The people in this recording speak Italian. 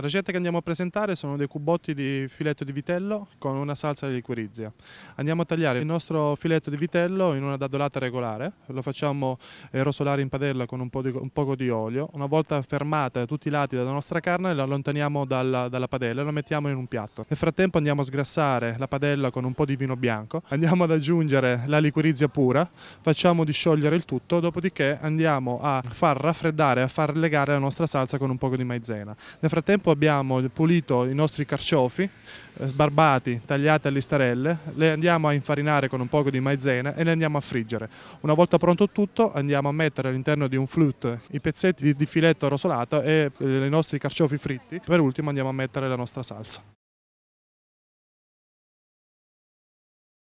La ricetta che andiamo a presentare sono dei cubotti di filetto di vitello con una salsa di liquirizia. Andiamo a tagliare il nostro filetto di vitello in una dadolata regolare, lo facciamo eh, rosolare in padella con un, po di, un poco di olio. Una volta fermata tutti i lati della nostra carne la allontaniamo dalla, dalla padella e la mettiamo in un piatto. Nel frattempo andiamo a sgrassare la padella con un po' di vino bianco, andiamo ad aggiungere la liquirizia pura, facciamo disciogliere il tutto, dopodiché andiamo a far raffreddare, a far legare la nostra salsa con un poco di maizena. Nel frattempo dopo abbiamo pulito i nostri carciofi, eh, sbarbati, tagliati a listarelle, li andiamo a infarinare con un poco di maizena e le andiamo a friggere. Una volta pronto tutto andiamo a mettere all'interno di un flute i pezzetti di filetto rosolato e eh, i nostri carciofi fritti. Per ultimo andiamo a mettere la nostra salsa.